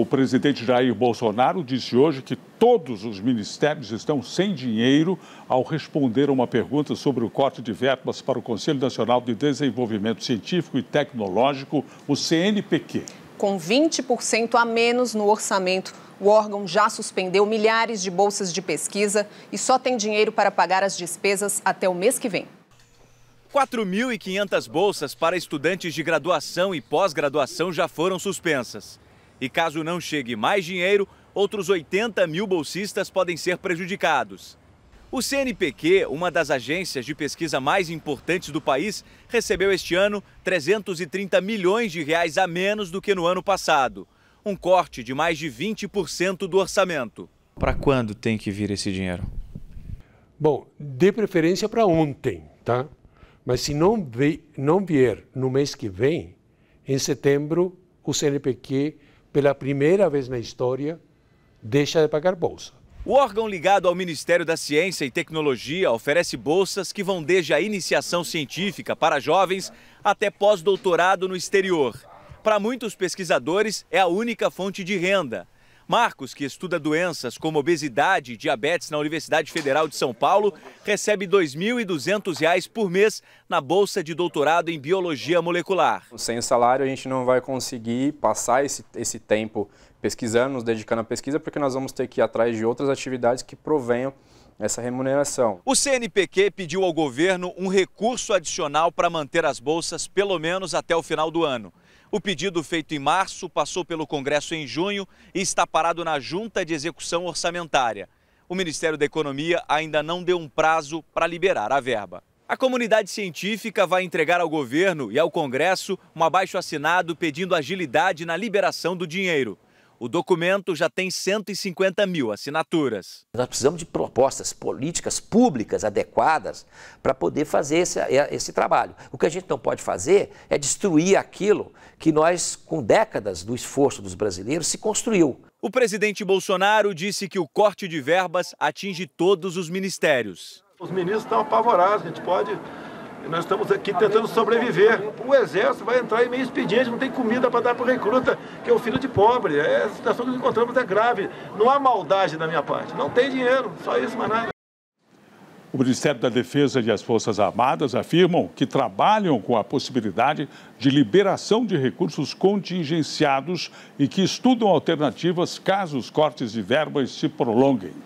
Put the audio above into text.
O presidente Jair Bolsonaro disse hoje que todos os ministérios estão sem dinheiro ao responder a uma pergunta sobre o corte de verbas para o Conselho Nacional de Desenvolvimento Científico e Tecnológico, o CNPq. Com 20% a menos no orçamento, o órgão já suspendeu milhares de bolsas de pesquisa e só tem dinheiro para pagar as despesas até o mês que vem. 4.500 bolsas para estudantes de graduação e pós-graduação já foram suspensas. E caso não chegue mais dinheiro, outros 80 mil bolsistas podem ser prejudicados. O CNPq, uma das agências de pesquisa mais importantes do país, recebeu este ano 330 milhões de reais a menos do que no ano passado, um corte de mais de 20% do orçamento. Para quando tem que vir esse dinheiro? Bom, de preferência para ontem, tá? Mas se não, não vier no mês que vem, em setembro, o CNPq pela primeira vez na história, deixa de pagar bolsa. O órgão ligado ao Ministério da Ciência e Tecnologia oferece bolsas que vão desde a iniciação científica para jovens até pós-doutorado no exterior. Para muitos pesquisadores, é a única fonte de renda. Marcos, que estuda doenças como obesidade e diabetes na Universidade Federal de São Paulo, recebe R$ 2.200 por mês na bolsa de doutorado em biologia molecular. Sem o salário, a gente não vai conseguir passar esse, esse tempo pesquisando, nos dedicando à pesquisa, porque nós vamos ter que ir atrás de outras atividades que provenham essa remuneração. O CNPq pediu ao governo um recurso adicional para manter as bolsas pelo menos até o final do ano. O pedido feito em março passou pelo Congresso em junho e está parado na Junta de Execução Orçamentária. O Ministério da Economia ainda não deu um prazo para liberar a verba. A comunidade científica vai entregar ao governo e ao Congresso um abaixo assinado pedindo agilidade na liberação do dinheiro. O documento já tem 150 mil assinaturas. Nós precisamos de propostas políticas públicas adequadas para poder fazer esse, é, esse trabalho. O que a gente não pode fazer é destruir aquilo que nós, com décadas do esforço dos brasileiros, se construiu. O presidente Bolsonaro disse que o corte de verbas atinge todos os ministérios. Os ministros estão apavorados, a gente pode nós estamos aqui tentando sobreviver. O exército vai entrar em meio expediente, não tem comida para dar para o recruta, que é o filho de pobre. É, a situação que encontramos é grave. Não há maldade da minha parte. Não tem dinheiro, só isso, mais nada. O Ministério da Defesa e as Forças Armadas afirmam que trabalham com a possibilidade de liberação de recursos contingenciados e que estudam alternativas caso os cortes de verbas se prolonguem.